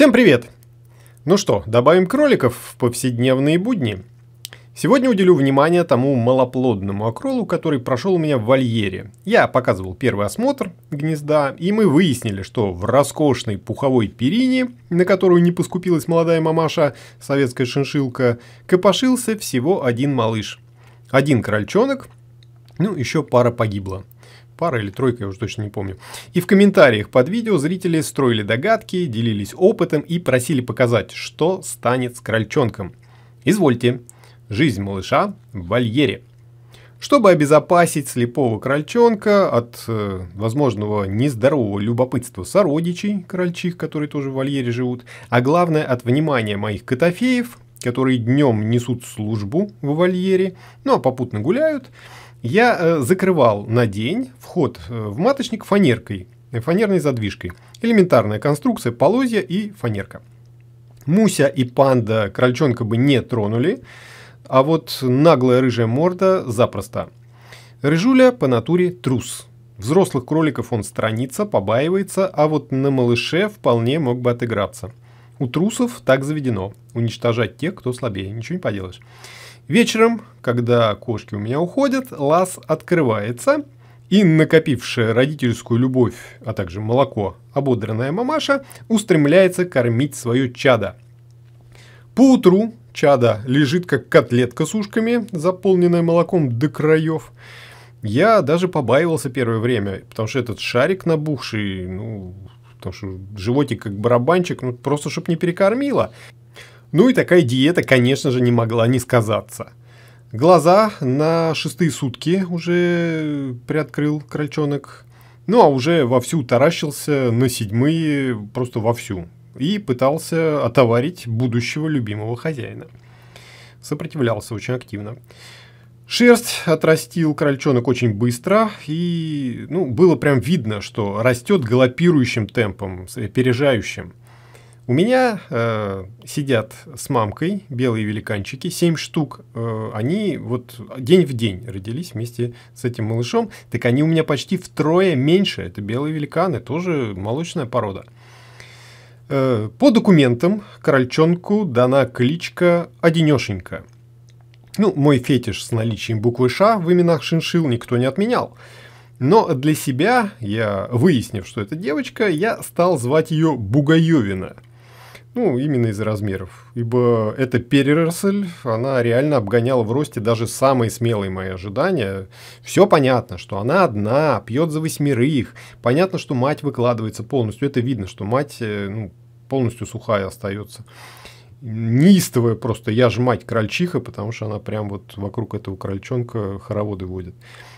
Всем привет! Ну что, добавим кроликов в повседневные будни. Сегодня уделю внимание тому малоплодному акролу, который прошел у меня в вольере. Я показывал первый осмотр гнезда, и мы выяснили, что в роскошной пуховой перине, на которую не поскупилась молодая мамаша, советская шиншилка, копошился всего один малыш. Один крольчонок, ну еще пара погибла пара или тройка, я уже точно не помню. И в комментариях под видео зрители строили догадки, делились опытом и просили показать, что станет с крольчонком. Извольте, жизнь малыша в вольере. Чтобы обезопасить слепого крольчонка от э, возможного нездорового любопытства сородичей крольчих, которые тоже в вольере живут, а главное от внимания моих котофеев, которые днем несут службу в вольере, ну а попутно гуляют, я э, закрывал на день вход э, в маточник фанеркой, фанерной задвижкой. Элементарная конструкция, полозья и фанерка. Муся и панда крольчонка бы не тронули, а вот наглая рыжая морда запросто. Рыжуля по натуре трус. Взрослых кроликов он странится, побаивается, а вот на малыше вполне мог бы отыграться. У трусов так заведено – уничтожать тех, кто слабее, ничего не поделаешь. Вечером, когда кошки у меня уходят, лаз открывается, и накопившая родительскую любовь, а также молоко, ободранная мамаша, устремляется кормить свое чадо. Поутру чада лежит как котлетка с ушками, заполненная молоком до краев. Я даже побаивался первое время, потому что этот шарик набухший, ну, потому что животик как барабанчик, ну, просто чтобы не перекормила. Ну и такая диета, конечно же, не могла не сказаться. Глаза на шестые сутки уже приоткрыл крольчонок. Ну а уже вовсю таращился на седьмые просто вовсю. И пытался отоварить будущего любимого хозяина. Сопротивлялся очень активно. Шерсть отрастил крольчонок очень быстро, и ну, было прям видно, что растет галопирующим темпом, опережающим. У меня э, сидят с мамкой белые великанчики, 7 штук. Э, они вот день в день родились вместе с этим малышом. Так они у меня почти втрое меньше. Это белые великаны, тоже молочная порода. Э, по документам корольчонку дана кличка Одинешенька. Ну, мой фетиш с наличием буквы «Ш» в именах шиншил никто не отменял. Но для себя, я выяснив, что это девочка, я стал звать ее Бугаевина – ну, именно из-за размеров. Ибо эта переросль, она реально обгоняла в росте даже самые смелые мои ожидания. Все понятно, что она одна, пьет за восьмерых. Понятно, что мать выкладывается полностью. Это видно, что мать э, ну, полностью сухая остается. Неистовая просто. Я же мать крольчиха, потому что она прям вот вокруг этого крольчонка хороводы водит.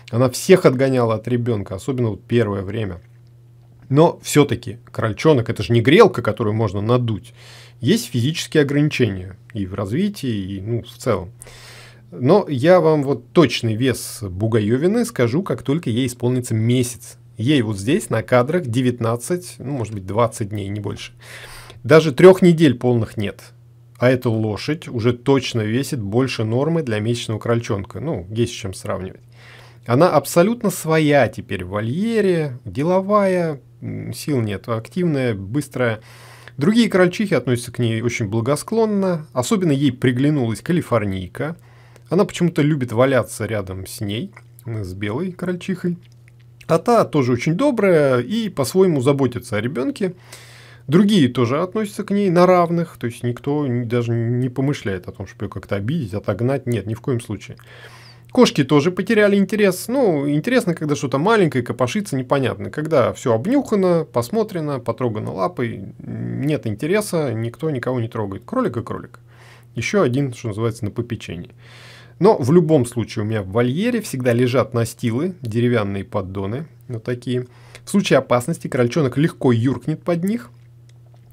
Она всех отгоняла от ребенка, особенно вот первое время. Но все-таки крольчонок это же не грелка, которую можно надуть. Есть физические ограничения и в развитии, и ну, в целом. Но я вам вот точный вес Бугаевины скажу, как только ей исполнится месяц. Ей вот здесь на кадрах 19, ну, может быть, 20 дней, не больше. Даже трех недель полных нет. А эта лошадь уже точно весит больше нормы для месячного крольчонка. Ну, есть с чем сравнивать. Она абсолютно своя теперь в вольере, деловая, сил нет, активная, быстрая. Другие крольчихи относятся к ней очень благосклонно. Особенно ей приглянулась калифорнийка. Она почему-то любит валяться рядом с ней, с белой крольчихой. А та тоже очень добрая и по-своему заботится о ребенке. Другие тоже относятся к ней на равных, то есть никто даже не помышляет о том, чтобы ее как-то обидеть, отогнать. Нет, ни в коем случае. Кошки тоже потеряли интерес. Ну, интересно, когда что-то маленькое, копошится, непонятно. Когда все обнюхано, посмотрено, потрогано лапой, нет интереса, никто никого не трогает. Кролик и кролик. Еще один, что называется, на попечении. Но в любом случае у меня в вольере всегда лежат настилы, деревянные поддоны, вот такие. В случае опасности крольчонок легко юркнет под них –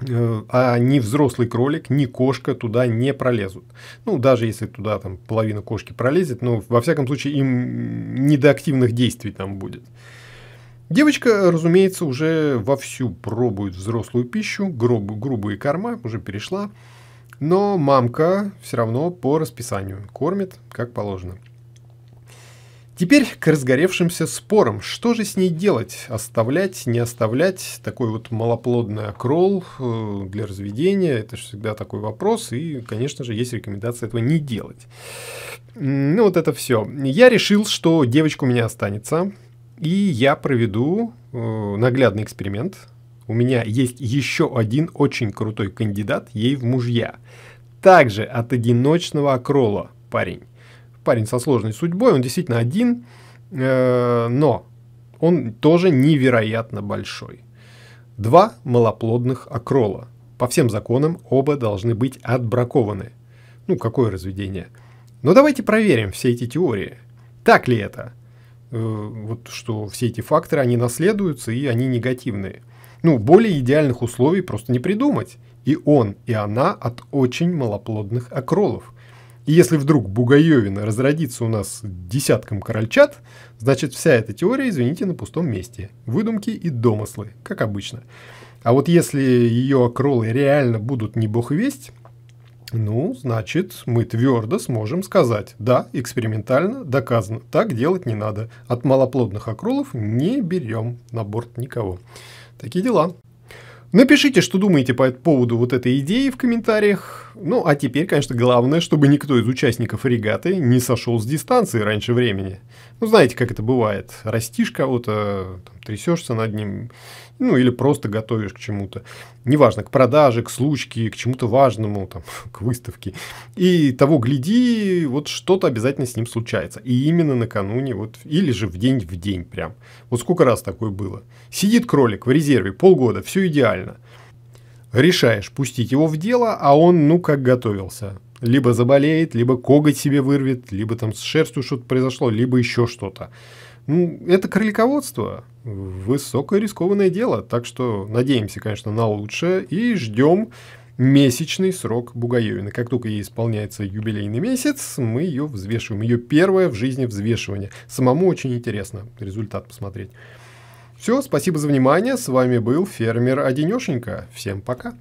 Э, а ни взрослый кролик, ни кошка туда не пролезут. Ну, даже если туда там половина кошки пролезет, но во всяком случае им не до активных действий там будет. Девочка, разумеется, уже вовсю пробует взрослую пищу, груб, грубые корма, уже перешла. Но мамка все равно по расписанию кормит, как положено. Теперь к разгоревшимся спорам. Что же с ней делать? Оставлять, не оставлять? Такой вот малоплодный акрол э, для разведения. Это же всегда такой вопрос. И, конечно же, есть рекомендация этого не делать. Ну, вот это все. Я решил, что девочка у меня останется. И я проведу э, наглядный эксперимент. У меня есть еще один очень крутой кандидат ей в мужья. Также от одиночного акрола парень парень со сложной судьбой, он действительно один, э, но он тоже невероятно большой. Два малоплодных акрола. По всем законам оба должны быть отбракованы. Ну, какое разведение? Но давайте проверим все эти теории. Так ли это? Э, вот что все эти факторы, они наследуются и они негативные. Ну, более идеальных условий просто не придумать. И он, и она от очень малоплодных акролов – и если вдруг Бугаевина разродится у нас десятком корольчат, значит вся эта теория, извините, на пустом месте. Выдумки и домыслы, как обычно. А вот если ее кролы реально будут не бог весть, ну, значит, мы твердо сможем сказать, да, экспериментально доказано, так делать не надо. От малоплодных акролов не берем на борт никого. Такие дела. Напишите, что думаете по поводу вот этой идеи в комментариях. Ну, а теперь, конечно, главное, чтобы никто из участников регаты не сошел с дистанции раньше времени. Ну, знаете, как это бывает. Растишь кого-то, трясешься над ним, ну, или просто готовишь к чему-то. Неважно, к продаже, к случке, к чему-то важному, там, к выставке. И того гляди, вот что-то обязательно с ним случается. И именно накануне, вот, или же в день в день прям. Вот сколько раз такое было. Сидит кролик в резерве полгода, все идеально – решаешь пустить его в дело, а он, ну, как готовился. Либо заболеет, либо коготь себе вырвет, либо там с шерстью что-то произошло, либо еще что-то. Ну, это кролиководство. Высокое рискованное дело. Так что надеемся, конечно, на лучшее и ждем месячный срок Бугаевины. Как только ей исполняется юбилейный месяц, мы ее взвешиваем. Ее первое в жизни взвешивание. Самому очень интересно результат посмотреть. Все, спасибо за внимание. С вами был фермер Одинешенька. Всем пока.